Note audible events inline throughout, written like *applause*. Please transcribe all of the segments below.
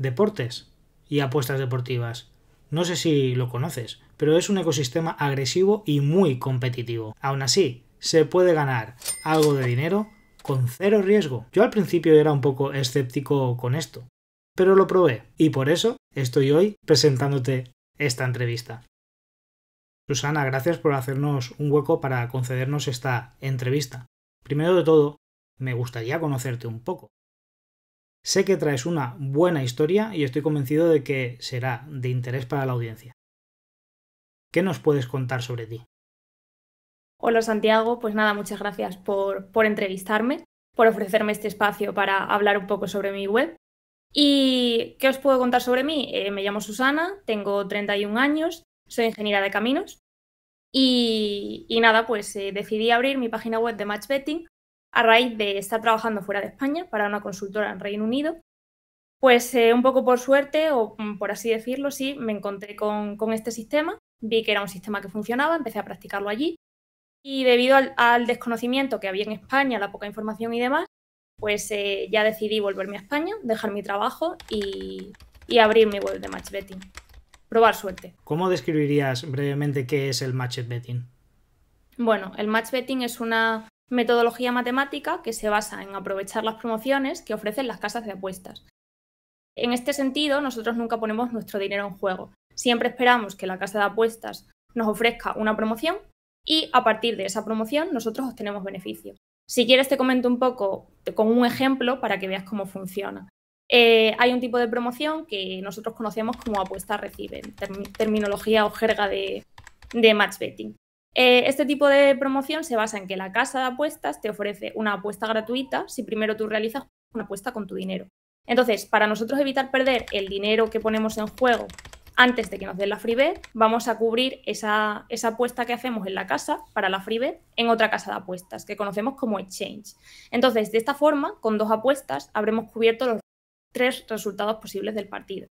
deportes y apuestas deportivas. No sé si lo conoces, pero es un ecosistema agresivo y muy competitivo. Aún así, se puede ganar algo de dinero con cero riesgo. Yo al principio era un poco escéptico con esto, pero lo probé y por eso estoy hoy presentándote esta entrevista. Susana, gracias por hacernos un hueco para concedernos esta entrevista. Primero de todo, me gustaría conocerte un poco. Sé que traes una buena historia y estoy convencido de que será de interés para la audiencia. ¿Qué nos puedes contar sobre ti? Hola Santiago, pues nada, muchas gracias por, entrevistarme, por ofrecerme este espacio para hablar un poco sobre mi web. ¿Y qué os puedo contar sobre mí? Eh, me llamo Susana, tengo 31 años, soy ingeniera de caminos y, nada, pues eh, decidí abrir mi página web de Match Betting a raíz de estar trabajando fuera de España para una consultora en Reino Unido, pues eh, un poco por suerte, o mm, por así decirlo, sí, me encontré con, este sistema, vi que era un sistema que funcionaba, empecé a practicarlo allí y debido al, desconocimiento que había en España, la poca información y demás, pues eh, ya decidí volverme a España, dejar mi trabajo y, y abrir mi web de match betting. Probar suerte. ¿Cómo describirías brevemente qué es el match betting? Bueno, el match betting es una metodología matemática que se basa en aprovechar las promociones que ofrecen las casas de apuestas. En este sentido, nosotros nunca ponemos nuestro dinero en juego. Siempre esperamos que la casa de apuestas nos ofrezca una promoción y a partir de esa promoción nosotros obtenemos beneficios. Si quieres te comento un poco con un ejemplo para que veas cómo funciona. Eh, hay un tipo de promoción que nosotros conocemos como apuesta reciben, terminología o jerga de match betting. Eh, este tipo de promoción se basa en que la casa de apuestas te ofrece una apuesta gratuita si primero tú realizas una apuesta con tu dinero. Entonces, para nosotros evitar perder el dinero que ponemos en juego antes de que nos den la free vamos a cubrir esa, apuesta que hacemos en la casa para la free en otra casa de apuestas que conocemos como exchange. Entonces, de esta forma, con dos apuestas, habremos cubierto los tres resultados posibles del partido.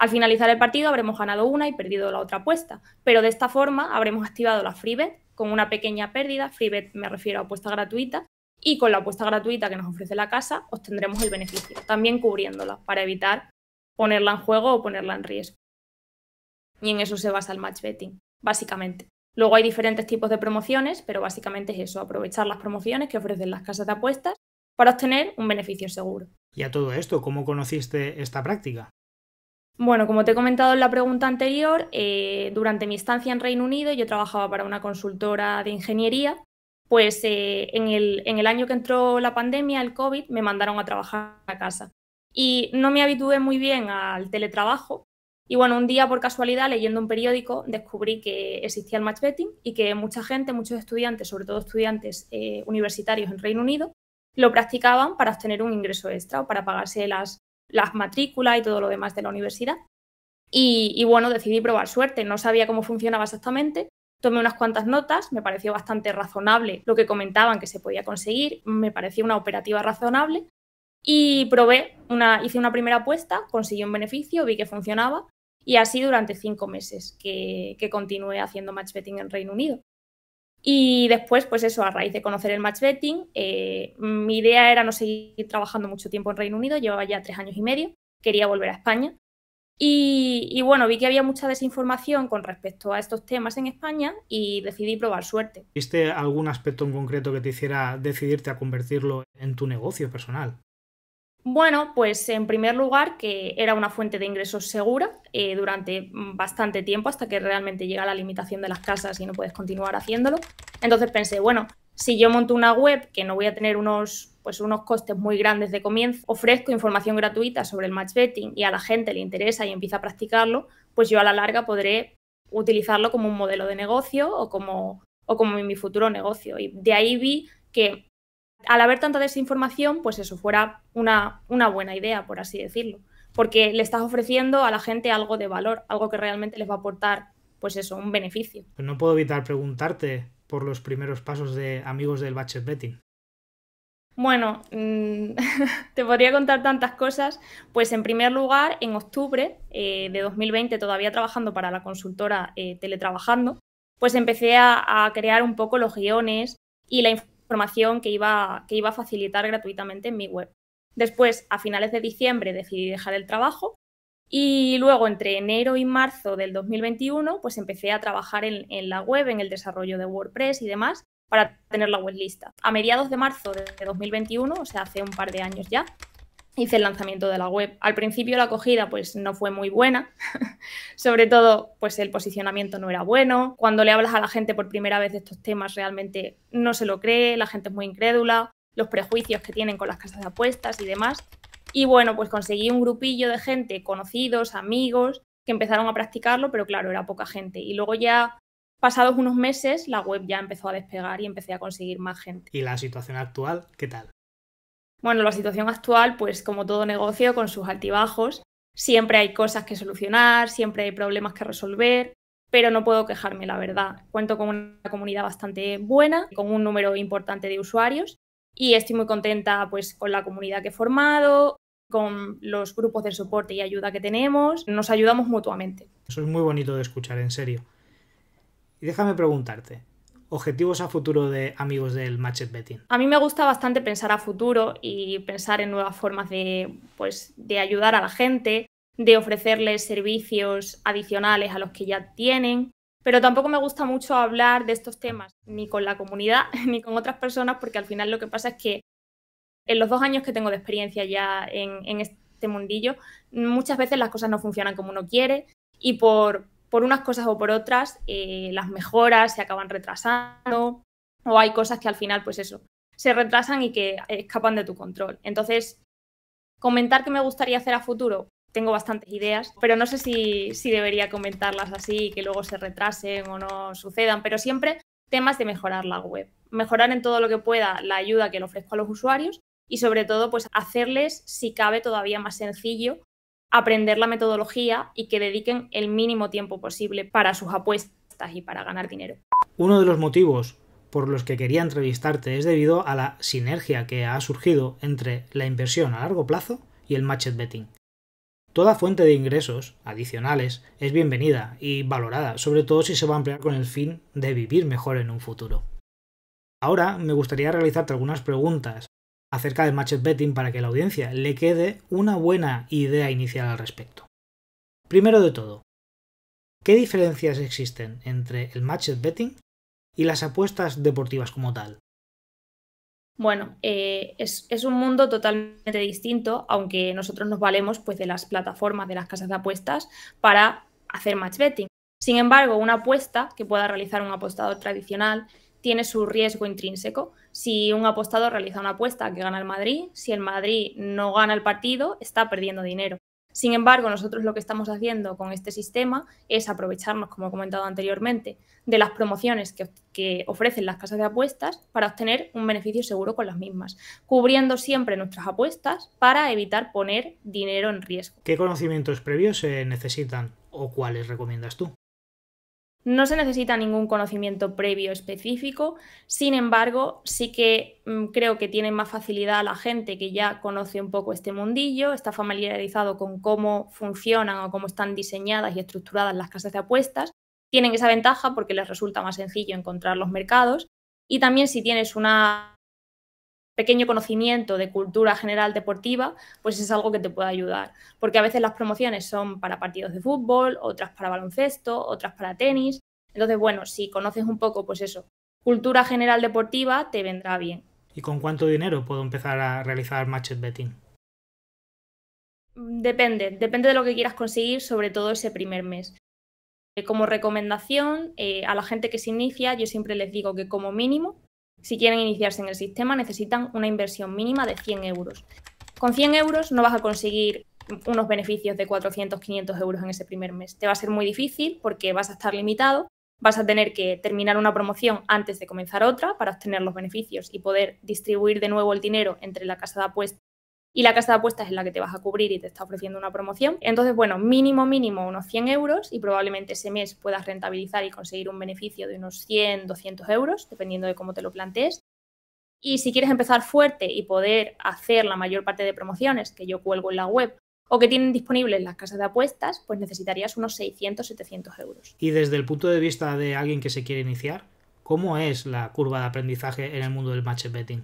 Al finalizar el partido habremos ganado una y perdido la otra apuesta, pero de esta forma habremos activado la FreeBet con una pequeña pérdida, FreeBet me refiero a apuesta gratuita, y con la apuesta gratuita que nos ofrece la casa obtendremos el beneficio, también cubriéndola para evitar ponerla en juego o ponerla en riesgo. Y en eso se basa el match betting, básicamente. Luego hay diferentes tipos de promociones, pero básicamente es eso, aprovechar las promociones que ofrecen las casas de apuestas para obtener un beneficio seguro. Y a todo esto, ¿cómo conociste esta práctica? Bueno, como te he comentado en la pregunta anterior, eh, durante mi estancia en Reino Unido yo trabajaba para una consultora de ingeniería, pues eh, en, el, año que entró la pandemia, el COVID, me mandaron a trabajar a casa. Y no me habitué muy bien al teletrabajo, y bueno, un día por casualidad, leyendo un periódico, descubrí que existía el match betting y que mucha gente, muchos estudiantes, sobre todo estudiantes eh, universitarios en Reino Unido, lo practicaban para obtener un ingreso extra o para pagarse las las matrículas y todo lo demás de la universidad. Y, bueno, decidí probar suerte, no sabía cómo funcionaba exactamente. Tomé unas cuantas notas, me pareció bastante razonable lo que comentaban que se podía conseguir, me parecía una operativa razonable y probé, una, hice una primera apuesta, conseguí un beneficio, vi que funcionaba y así durante cinco meses que, que continué haciendo match betting en Reino Unido. Y después, pues eso, a raíz de conocer el match betting, eh, mi idea era no seguir trabajando mucho tiempo en Reino Unido, llevaba ya tres años y medio, quería volver a España. Y, y, bueno, vi que había mucha desinformación con respecto a estos temas en España y decidí probar suerte. ¿Viste algún aspecto en concreto que te hiciera decidirte a convertirlo en tu negocio personal? Bueno, pues en primer lugar que era una fuente de ingresos segura eh, durante mm, bastante tiempo hasta que realmente llega la limitación de las casas y no puedes continuar haciéndolo. Entonces pensé, bueno, si yo monto una web que no voy a tener unos, pues unos costes muy grandes de comienzo, ofrezco información gratuita sobre el match betting y a la gente le interesa y empieza a practicarlo, pues yo a la larga podré utilizarlo como un modelo de negocio o como, o como mi futuro negocio. Y de ahí vi que al haber tanta desinformación, pues eso fuera una, buena idea, por así decirlo, porque le estás ofreciendo a la gente algo de valor, algo que realmente les va a aportar, pues eso, un beneficio. no puedo evitar preguntarte por los primeros pasos de amigos del Batchet Betting. Bueno, mm, *laughs* te podría contar tantas cosas. Pues en primer lugar, en octubre eh, de 2020, todavía trabajando para la consultora eh, Teletrabajando, pues empecé a, crear un poco los guiones y la información. Información que iba, que iba a facilitar gratuitamente en mi web. Después, a finales de diciembre, decidí dejar el trabajo y luego entre enero y marzo del 2021, pues empecé a trabajar en, en la web, en el desarrollo de WordPress y demás para tener la web lista. A mediados de marzo de 2021, o sea, hace un par de años ya, hice el lanzamiento de la web. Al principio la acogida pues no fue muy buena, *laughs* sobre todo pues el posicionamiento no era bueno, cuando le hablas a la gente por primera vez de estos temas realmente no se lo cree, la gente es muy incrédula, los prejuicios que tienen con las casas de apuestas y demás. Y bueno, pues conseguí un grupillo de gente, conocidos, amigos, que empezaron a practicarlo, pero claro, era poca gente. Y luego ya pasados unos meses la web ya empezó a despegar y empecé a conseguir más gente. ¿Y la situación actual qué tal? Bueno, la situación actual, pues como todo negocio, con sus altibajos, siempre hay cosas que solucionar, siempre hay problemas que resolver, pero no puedo quejarme, la verdad. Cuento con una comunidad bastante buena, con un número importante de usuarios y estoy muy contenta pues con la comunidad que he formado, con los grupos de soporte y ayuda que tenemos, nos ayudamos mutuamente. Eso es muy bonito de escuchar, en serio. Y déjame preguntarte, objetivos a futuro de amigos del Matchet Betting? A mí me gusta bastante pensar a futuro y pensar en nuevas formas de, pues, de ayudar a la gente, de ofrecerles servicios adicionales a los que ya tienen. Pero tampoco me gusta mucho hablar de estos temas, ni con la comunidad, *laughs* ni con otras personas, porque al final lo que pasa es que en los dos años que tengo de experiencia ya en este mundillo, muchas veces las cosas no funcionan como uno quiere y por, por unas cosas o por otras eh, las mejoras se acaban retrasando o hay cosas que al final, pues eso, se retrasan y que escapan de tu control. Entonces, comentar que me gustaría hacer a futuro, tengo bastantes ideas, pero no sé si, si debería comentarlas así y que luego se retrasen o no sucedan, pero siempre temas de mejorar la web, mejorar en todo lo que pueda la ayuda que le ofrezco a los usuarios y sobre todo pues hacerles, si cabe, todavía más sencillo aprender la metodología y que dediquen el mínimo tiempo posible para sus apuestas y para ganar dinero. Uno de los motivos por los que quería entrevistarte es debido a la sinergia que ha surgido entre la inversión a largo plazo y el match betting. Toda fuente de ingresos adicionales es bienvenida y valorada, sobre todo si se va a emplear con el fin de vivir mejor en un futuro. Ahora me gustaría realizarte algunas preguntas acerca del match betting para que la audiencia le quede una buena idea inicial al respecto. Primero de todo, ¿qué diferencias existen entre el match betting y las apuestas deportivas como tal? Bueno, eh, es, es, un mundo totalmente distinto, aunque nosotros nos valemos pues, de las plataformas, de las casas de apuestas para hacer match betting. Sin embargo, una apuesta que pueda realizar un apostador tradicional tiene su riesgo intrínseco. Si un apostador realiza una apuesta que gana el Madrid, si el Madrid no gana el partido, está perdiendo dinero. Sin embargo, nosotros lo que estamos haciendo con este sistema es aprovecharnos, como he comentado anteriormente, de las promociones que, que, ofrecen las casas de apuestas para obtener un beneficio seguro con las mismas, cubriendo siempre nuestras apuestas para evitar poner dinero en riesgo. ¿Qué conocimientos previos se necesitan o cuáles recomiendas tú? No se necesita ningún conocimiento previo específico, sin embargo, sí que mm, creo que tiene más facilidad la gente que ya conoce un poco este mundillo, está familiarizado con cómo funcionan o cómo están diseñadas y estructuradas las casas de apuestas. Tienen esa ventaja porque les resulta más sencillo encontrar los mercados. Y también si tienes una pequeño conocimiento de cultura general deportiva, pues es algo que te puede ayudar. Porque a veces las promociones son para partidos de fútbol, otras para baloncesto, otras para tenis. Entonces, bueno, si conoces un poco, pues eso, cultura general deportiva te vendrá bien. ¿Y con cuánto dinero puedo empezar a realizar matches betting? Mm, depende, depende de lo que quieras conseguir, sobre todo ese primer mes. Eh, como recomendación eh, a la gente que se inicia, yo siempre les digo que como mínimo si quieren iniciarse en el sistema necesitan una inversión mínima de 100 euros. Con 100 euros no vas a conseguir unos beneficios de 400, 500 euros en ese primer mes. Te va a ser muy difícil porque vas a estar limitado, vas a tener que terminar una promoción antes de comenzar otra para obtener los beneficios y poder distribuir de nuevo el dinero entre la casa de apuestas y la casa de apuestas es la que te vas a cubrir y te está ofreciendo una promoción. Entonces, bueno, mínimo, mínimo unos 100 euros y probablemente ese mes puedas rentabilizar y conseguir un beneficio de unos 100, 200 euros, dependiendo de cómo te lo plantees. Y si quieres empezar fuerte y poder hacer la mayor parte de promociones que yo cuelgo en la web o que tienen disponibles las casas de apuestas, pues necesitarías unos 600, 700 euros. Y desde el punto de vista de alguien que se quiere iniciar, ¿cómo es la curva de aprendizaje en el mundo del match betting?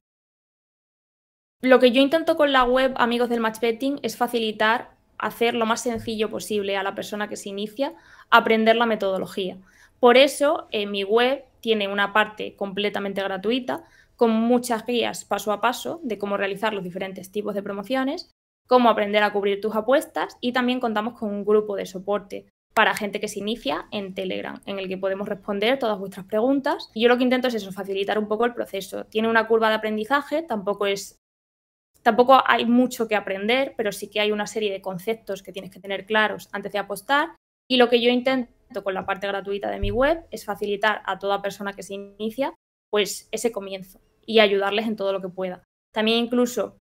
Lo que yo intento con la web, amigos del match betting, es facilitar, hacer lo más sencillo posible a la persona que se inicia, aprender la metodología. Por eso, eh, mi web tiene una parte completamente gratuita con muchas guías paso a paso de cómo realizar los diferentes tipos de promociones, cómo aprender a cubrir tus apuestas y también contamos con un grupo de soporte para gente que se inicia en Telegram, en el que podemos responder todas vuestras preguntas. yo lo que intento es eso, facilitar un poco el proceso. Tiene una curva de aprendizaje, tampoco es Tampoco hay mucho que aprender, pero sí que hay una serie de conceptos que tienes que tener claros antes de apostar. Y lo que yo intento con la parte gratuita de mi web es facilitar a toda persona que se inicia pues ese comienzo y ayudarles en todo lo que pueda. También incluso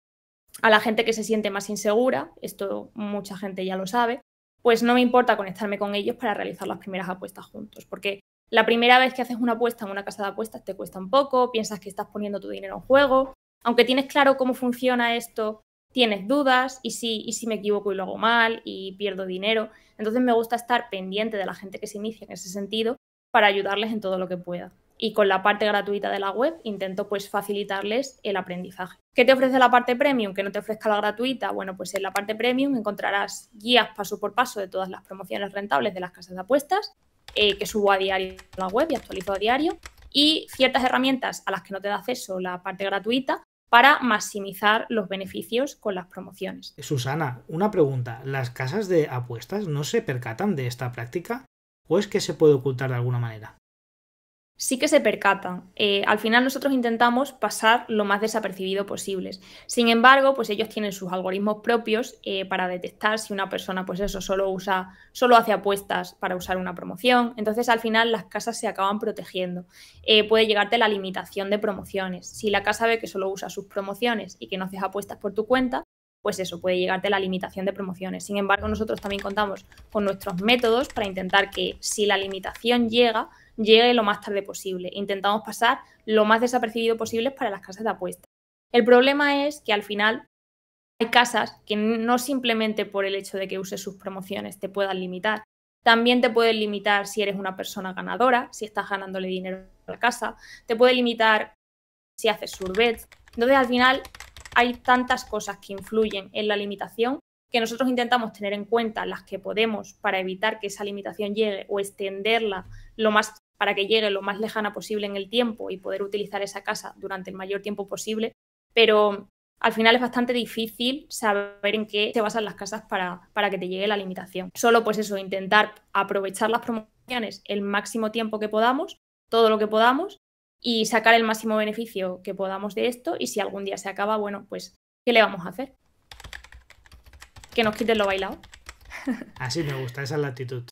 a la gente que se siente más insegura, esto mucha gente ya lo sabe, pues no me importa conectarme con ellos para realizar las primeras apuestas juntos, porque la primera vez que haces una apuesta en una casa de apuestas te cuesta un poco, piensas que estás poniendo tu dinero en juego, aunque tienes claro cómo funciona esto, tienes dudas y si, me equivoco y lo hago mal y pierdo dinero. Entonces me gusta estar pendiente de la gente que se inicia en ese sentido para ayudarles en todo lo que pueda. Y con la parte gratuita de la web intento pues facilitarles el aprendizaje. ¿Qué te ofrece la parte premium que no te ofrezca la gratuita? Bueno, pues en la parte premium encontrarás guías paso por paso de todas las promociones rentables de las casas de apuestas, eh, que subo a diario en la web y actualizo a diario, y ciertas herramientas a las que no te da acceso la parte gratuita, para maximizar los beneficios con las promociones. Eh, Susana, una pregunta. ¿Las casas de apuestas no se percatan de esta práctica? ¿O es que se puede ocultar de alguna manera? sí que se percatan. Eh, al final nosotros intentamos pasar lo más desapercibido posible. Sin embargo, pues ellos tienen sus algoritmos propios eh, para detectar si una persona, pues eso, solo usa, solo hace apuestas para usar una promoción. Entonces, al final las casas se acaban protegiendo. Eh, puede llegarte la limitación de promociones. Si la casa ve que solo usa sus promociones y que no haces apuestas por tu cuenta, pues eso, puede llegarte la limitación de promociones. Sin embargo, nosotros también contamos con nuestros métodos para intentar que si la limitación llega, llegue lo más tarde posible. Intentamos pasar lo más desapercibido posible para las casas de apuestas. El problema es que al final hay casas que no simplemente por el hecho de que uses sus promociones te puedan limitar. También te pueden limitar si eres una persona ganadora, si estás ganándole dinero a la casa. Te puede limitar si haces surbet, Entonces, al final, hay tantas cosas que influyen en la limitación que nosotros intentamos tener en cuenta las que podemos para evitar que esa limitación llegue o extenderla lo más para que llegue lo más lejana posible en el tiempo y poder utilizar esa casa durante el mayor tiempo posible, pero al final es bastante difícil saber en qué se basan las casas para, que te llegue la limitación. Solo pues eso, intentar aprovechar las promociones el máximo tiempo que podamos, todo lo que podamos, y sacar el máximo beneficio que podamos de esto y si algún día se acaba, bueno, pues ¿qué le vamos a hacer? Que nos quiten lo bailado. Así me gusta, esa es la actitud.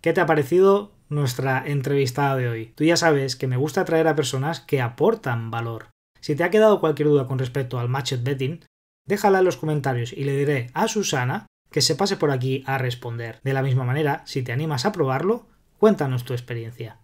¿Qué te ha parecido nuestra entrevistada de hoy. Tú ya sabes que me gusta atraer a personas que aportan valor. Si te ha quedado cualquier duda con respecto al match betting, déjala en los comentarios y le diré a Susana que se pase por aquí a responder. De la misma manera, si te animas a probarlo, cuéntanos tu experiencia.